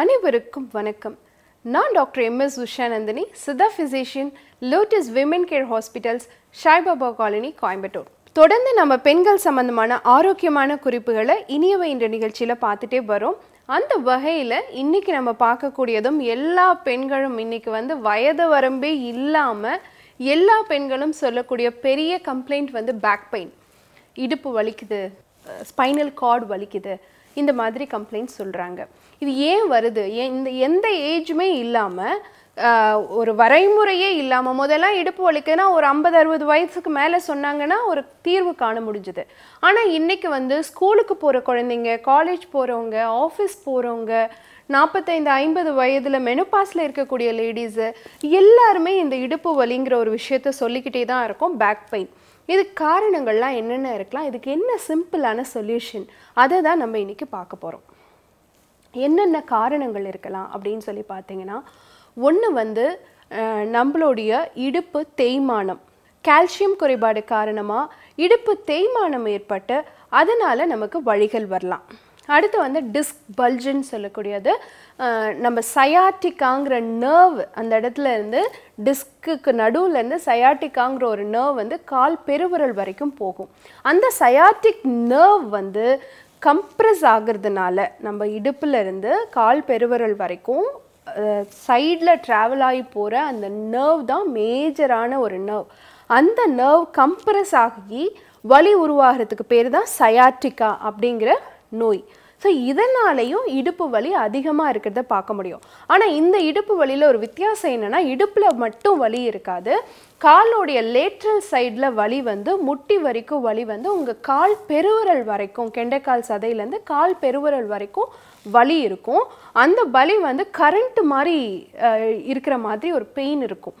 அனைவருக்கும் வணக்கம் நான் doctor M S Ushanandini Siddha physician lotus women care hospitals Saibaba colony Coimbatore தொடர்ந்து நம்ம பெண்கள் சம்பந்தமான ஆரோக்கியமான குறிப்புகளை இனியவை என்ற நிகழ்ச்சியில் பார்த்துட்டே வரோம் அந்த வகையில் இன்றைக்கி நம்ம பார்க்கக்கூடியதும் எல்லா பெண்களும் இன்றைக்கி வந்து வயது வரம்பே இல்லாமல் எல்லா பெண்களும் சொல்லக்கூடிய பெரிய கம்ப்ளைண்ட் வந்து பேக் பெயின் இடுப்பு வலிக்குது ஸ்பைனல் கார்டு வலிக்குது இந்த மாதிரி கம்ப்ளைண்ட் சொல்கிறாங்க இது ஏன் வருது இந்த எந்த ஏஜுமே இல்லாமல் ஒரு வரைமுறையே இல்லாமல் முதல்ல இடுப்பு வலிக்குன்னா ஒரு ஐம்பது அறுபது வயசுக்கு மேலே சொன்னாங்கன்னா ஒரு தீர்வு காண முடிஞ்சுது ஆனால் இன்றைக்கி வந்து ஸ்கூலுக்கு போகிற குழந்தைங்க காலேஜ் போகிறவங்க ஆஃபீஸ் போகிறவங்க நாற்பத்தைந்து ஐம்பது வயதில் மெனுபாஸில் இருக்கக்கூடிய லேடிஸு எல்லாருமே இந்த இடுப்பு வலிங்கிற ஒரு விஷயத்த சொல்லிக்கிட்டே தான் இருக்கும் பேக் பெயின் இது காரணங்கள்லாம் என்னென்ன இருக்கலாம் இதுக்கு என்ன சிம்பிளான சொல்யூஷன் அதை தான் நம்ம இன்றைக்கி பார்க்க போகிறோம் என்னென்ன காரணங்கள் இருக்கலாம் அப்படின்னு சொல்லி பார்த்தீங்கன்னா ஒன்று வந்து நம்மளுடைய இடுப்பு தேய்மானம் கால்சியம் குறைபாடு காரணமாக இடுப்பு தேய்மானம் ஏற்பட்டு அதனால் நமக்கு வழிகள் வரலாம் அடுத்து வந்து டிஸ்க் பல்ஜுன்னு சொல்லக்கூடியது நம்ம சயாட்டிக்காங்கிற நர்வ் அந்த இடத்துல இருந்து டிஸ்க்கு நடுவுலேருந்து சயாட்டிக்காங்கிற ஒரு நர்வ் வந்து கால் பெருவிரல் வரைக்கும் போகும் அந்த சயாட்டிக் நர்வ் வந்து கம்ப்ரெஸ் ஆகிறதுனால நம்ம இடுப்புலேருந்து கால் பெருவிரல் வரைக்கும் சைடில் ட்ராவல் ஆகி போகிற அந்த நர்வ் தான் மேஜரான ஒரு நர்வ் அந்த நர்வ் கம்ப்ரெஸ் ஆகி வலி உருவாகிறதுக்கு பேர் தான் சயாட்டிக்கா அப்படிங்கிற நோய் ஸோ இதனாலையும் இடுப்பு வலி அதிகமாக இருக்கிறத பார்க்க முடியும் ஆனால் இந்த இடுப்பு வலியில் ஒரு வித்தியாசம் என்னென்னா இடுப்பில் மட்டும் வலி இருக்காது காலோடைய லேட்ரல் சைடில் வலி வந்து முட்டி வரைக்கும் வலி வந்து உங்கள் கால் பெருவரல் வரைக்கும் கெண்டைக்கால் சதையிலேருந்து கால் பெருவரல் வரைக்கும் வலி இருக்கும் அந்த வலி வந்து கரண்ட் மாதிரி இருக்கிற மாதிரி ஒரு பெயின் இருக்கும்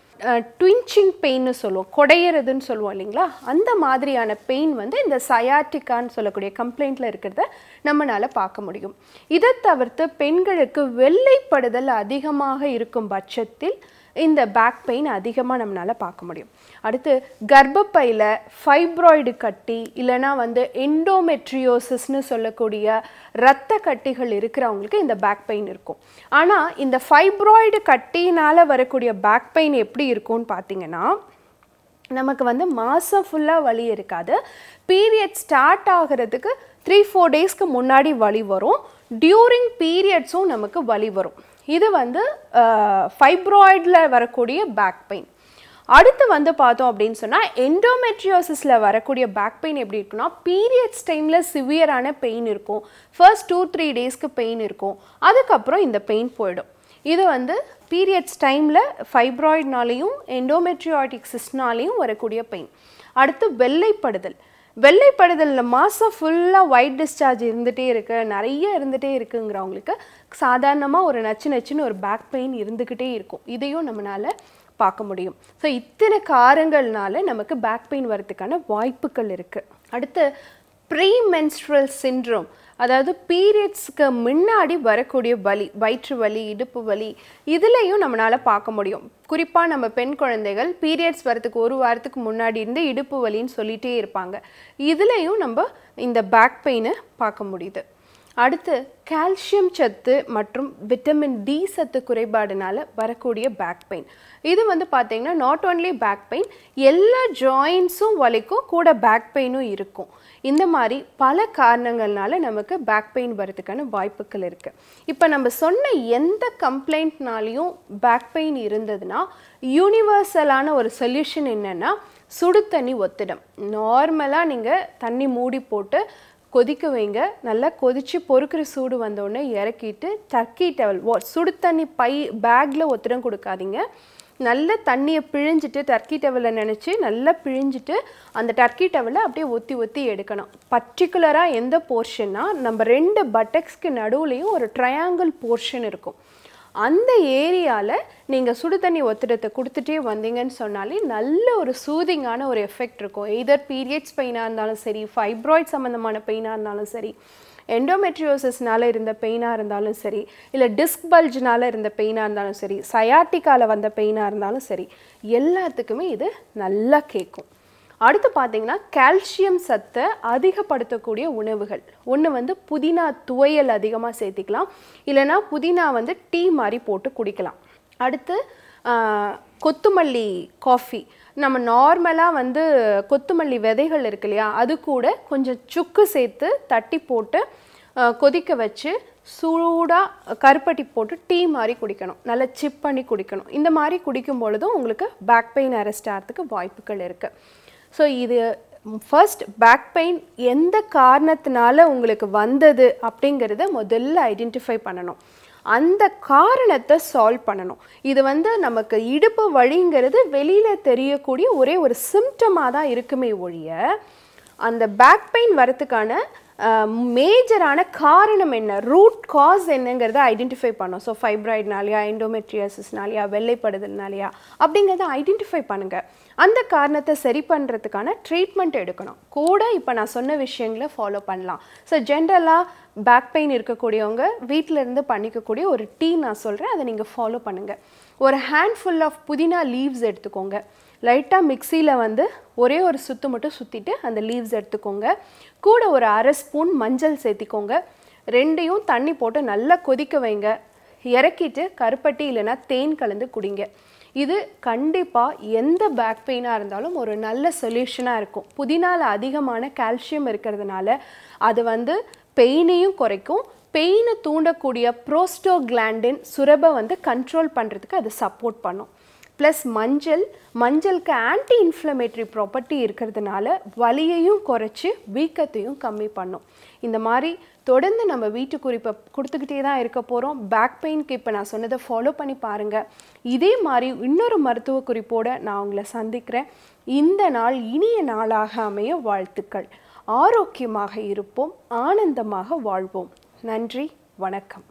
ட்வின்ச்சிங் பெயின்னு சொல்லுவோம் கொடையிறதுன்னு சொல்லுவோம் இல்லைங்களா அந்த மாதிரியான பெயின் வந்து இந்த சயாட்டிக்கான்னு சொல்லக்கூடிய கம்ப்ளைண்ட்டில் இருக்கிறத நம்மளால் பார்க்க முடியும் இதை தவிர்த்து பெண்களுக்கு வெள்ளைப்படுதல் அதிகமாக இருக்கும் பட்சத்தில் இந்த பேக் பெயின் அதிகமாக நம்மளால் பார்க்க முடியும் அடுத்து கர்ப்பப்பையில் ஃபைப்ராய்டு கட்டி இல்லைனா வந்து எண்டோமெட்ரியோசிஸ்னு சொல்லக்கூடிய இரத்த கட்டிகள் இருக்கிறவங்களுக்கு இந்த பேக் பெயின் இருக்கும் ஆனால் இந்த ஃபைப்ராய்டு கட்டினால் வரக்கூடிய பேக் பெயின் எப்படி இருக்கும்னு பார்த்தீங்கன்னா நமக்கு வந்து மாதம் ஃபுல்லாக வலி இருக்காது பீரியட் ஸ்டார்ட் ஆகிறதுக்கு த்ரீ ஃபோர் டேஸ்க்கு முன்னாடி வலி வரும் டியூரிங் பீரியட்ஸும் நமக்கு வலி வரும் இது வந்து ஃபைப்ராய்டில் வரக்கூடிய பேக் பெயின் அடுத்து வந்து பார்த்தோம் அப்படின்னு சொன்னால் எண்டோமெட்ரியோசிஸில் வரக்கூடிய பேக் பெயின் எப்படி இருக்குன்னா பீரியட்ஸ் டைமில் சிவியரான பெயின் இருக்கும் ஃபர்ஸ்ட் டூ த்ரீ டேஸ்க்கு பெயின் இருக்கும் அதுக்கப்புறம் இந்த பெயின் போயிடும் இது வந்து பீரியட்ஸ் டைமில் ஃபைப்ராய்ட்னாலேயும் எண்டோமெட்ரியாட்டிக் சிஸ்ட்னாலேயும் வரக்கூடிய பெயின் அடுத்து வெள்ளைப்படுதல் வெள்ளைப்படுதலில் மாதம் ஃபுல்லாக ஒயிட் டிஸ்சார்ஜ் இருந்துகிட்டே இருக்கு நிறைய இருந்துகிட்டே இருக்குங்கிறவங்களுக்கு சாதாரணமாக ஒரு நச்சு நச்சுன்னு ஒரு பேக் பெயின் இருந்துக்கிட்டே இருக்கும் இதையும் நம்மளால் பார்க்க முடியும் ஸோ இத்தனை காரங்கள்னால நமக்கு பேக் பெயின் வரதுக்கான வாய்ப்புகள் இருக்குது அடுத்து ப்ரீ மென்ஸ்ட்ரல் சிண்ட்ரோம் அதாவது பீரியட்ஸ்க்கு முன்னாடி வரக்கூடிய வலி வயிற்று வலி இடுப்பு வலி இதுலேயும் நம்மளால் பார்க்க முடியும் குறிப்பாக நம்ம பெண் குழந்தைகள் பீரியட்ஸ் வரத்துக்கு ஒரு வாரத்துக்கு முன்னாடி இருந்து இடுப்பு வலின்னு சொல்லிகிட்டே இருப்பாங்க இதுலேயும் நம்ம இந்த பேக் பெயினை பார்க்க முடியுது அடுத்து கால்சியம் சத்து மற்றும் விட்டமின் டி சத்து குறைபாடுனால வரக்கூடிய பேக் பெயின் இது வந்து பார்த்திங்கன்னா நாட் ஓன்லி பேக் பெயின் எல்லா ஜாயின்ஸும் வலிக்கும் கூட பேக் பெயினும் இருக்கும் இந்த மாதிரி பல காரணங்கள்னால நமக்கு பேக் பெயின் வர்றதுக்கான வாய்ப்புகள் இருக்குது இப்போ நம்ம சொன்ன எந்த கம்ப்ளைண்ட்னாலையும் பேக் பெயின் இருந்ததுன்னா யூனிவர்சலான ஒரு சொல்யூஷன் என்னென்னா சுடு தண்ணி ஒத்திடம் நார்மலாக நீங்கள் தண்ணி மூடி போட்டு கொதிக்க வைங்க நல்லா கொதித்து பொறுக்கிற சூடு வந்தோடனே இறக்கிட்டு தக்கி டவல் சுடு தண்ணி பை பேக்கில் ஒத்திரம் கொடுக்காதீங்க நல்ல தண்ணியை பிழிஞ்சிட்டு டர்க்கி டவலை நினச்சி நல்லா பிழிஞ்சிட்டு அந்த டர்க்கி டவலை அப்படியே ஒத்தி ஒத்தி எடுக்கணும் பர்டிகுலராக எந்த போர்ஷன்னா நம்ம ரெண்டு பட்டக்ஸ்க்கு நடுவுலையும் ஒரு ட்ரையாங்கிள் போர்ஷன் இருக்கும் அந்த ஏரியாவில் நீங்கள் சுடு தண்ணி ஒத்திடத்தை கொடுத்துட்டே வந்தீங்கன்னு சொன்னாலே நல்ல ஒரு சூதிங்கான ஒரு எஃபெக்ட் இருக்கும் எதர் பீரியட்ஸ் பெயினாக இருந்தாலும் சரி ஃபைப்ராய்ட் சம்மந்தமான பெயினாக இருந்தாலும் சரி எண்டோமெட்ரியோசிஸ்னால் இருந்த பெயினாக இருந்தாலும் சரி இல்லை டிஸ்க் பல்ஜினால் இருந்த பெயினாக இருந்தாலும் சரி சயாட்டிக்காவில் வந்த பெயினாக இருந்தாலும் சரி எல்லாத்துக்குமே இது நல்லா கேட்கும் அடுத்து பார்த்தீங்கன்னா கால்சியம் சத்தை அதிகப்படுத்தக்கூடிய உணவுகள் ஒன்று வந்து புதினா துவையல் அதிகமாக சேர்த்திக்கலாம் இல்லைனா புதினா வந்து டீ மாதிரி போட்டு குடிக்கலாம் அடுத்து கொத்துமல்லி காஃபி நம்ம நார்மலாக வந்து கொத்துமல்லி விதைகள் இருக்கு இல்லையா அது கூட கொஞ்சம் சுக்கு சேர்த்து தட்டி போட்டு கொதிக்க வச்சு சூடாக கருப்பட்டி போட்டு டீ மாதிரி குடிக்கணும் நல்லா சிப் பண்ணி குடிக்கணும் இந்த மாதிரி குடிக்கும் பொழுதும் உங்களுக்கு பேக் பெயின் அரெஸ்ட் ஆகிறதுக்கு வாய்ப்புகள் இருக்குது ஸோ இது ஃபர்ஸ்ட் பேக் பெயின் எந்த காரணத்தினால உங்களுக்கு வந்தது அப்படிங்கிறத முதல்ல ஐடென்டிஃபை பண்ணணும் அந்த காரணத்தை சால்வ் பண்ணணும் இது வந்து நமக்கு இடுப்பு வழிங்கிறது வெளியில் தெரியக்கூடிய ஒரே ஒரு சிம்டமாக தான் இருக்குமே ஒழிய அந்த பேக் பெயின் வரத்துக்கான மேஜரான காரணம் என்ன ரூட் காஸ் என்னங்கிறத ஐடென்டிஃபை பண்ணோம் ஸோ ஃபைப்ராய்ட்னாலையா இண்டோமெட்ரியாசிஸ்னாலையா வெள்ளைப்படுதல்னாலையா அப்படிங்கிறத ஐடென்டிஃபை பண்ணுங்கள் அந்த காரணத்தை சரி பண்ணுறதுக்கான ட்ரீட்மெண்ட் எடுக்கணும் கூட இப்போ நான் சொன்ன விஷயங்களை ஃபாலோ பண்ணலாம் ஸோ ஜென்ரலாக பேக் பெயின் இருக்கக்கூடியவங்க வீட்டிலேருந்து பண்ணிக்கக்கூடிய ஒரு டீ நான் சொல்கிறேன் அதை நீங்கள் ஃபாலோ பண்ணுங்கள் ஒரு ஹேண்ட்ஃபுல் ஆஃப் புதினா லீவ்ஸ் எடுத்துக்கோங்க லைட்டாக மிக்சியில் வந்து ஒரே ஒரு சுற்று மட்டும் சுற்றிட்டு அந்த லீவ்ஸ் எடுத்துக்கோங்க கூட ஒரு அரை ஸ்பூன் மஞ்சள் சேர்த்திக்கோங்க ரெண்டையும் தண்ணி போட்டு நல்லா கொதிக்க வைங்க இறக்கிட்டு கருப்பட்டி இல்லைன்னா தேன் கலந்து குடிங்க இது கண்டிப்பாக எந்த பேக் பெயினாக இருந்தாலும் ஒரு நல்ல சொல்யூஷனாக இருக்கும் புதினால அதிகமான கால்சியம் இருக்கிறதுனால அது வந்து பெயினையும் குறைக்கும் பெயினை தூண்டக்கூடிய ப்ரோஸ்டோ கிளாண்டின் சுரபை வந்து கண்ட்ரோல் பண்ணுறதுக்கு அது சப்போர்ட் பண்ணும் ப்ளஸ் மஞ்சள் மஞ்சளுக்கு ஆன்டி இன்ஃப்ளமேட்ரி ப்ராப்பர்ட்டி இருக்கிறதுனால வலியையும் குறைச்சி வீக்கத்தையும் கம்மி பண்ணும் இந்த மாதிரி தொடர்ந்து நம்ம வீட்டு குறிப்பை கொடுத்துக்கிட்டே தான் இருக்க போகிறோம் பேக் பெயினுக்கு இப்போ நான் சொன்னதை ஃபாலோ பண்ணி பாருங்கள் இதே மாதிரி இன்னொரு மருத்துவ குறிப்போடு நான் உங்களை சந்திக்கிறேன் இந்த நாள் இனிய நாளாக அமைய வாழ்த்துக்கள் ஆரோக்கியமாக இருப்போம் ஆனந்தமாக வாழ்வோம் நன்றி வணக்கம்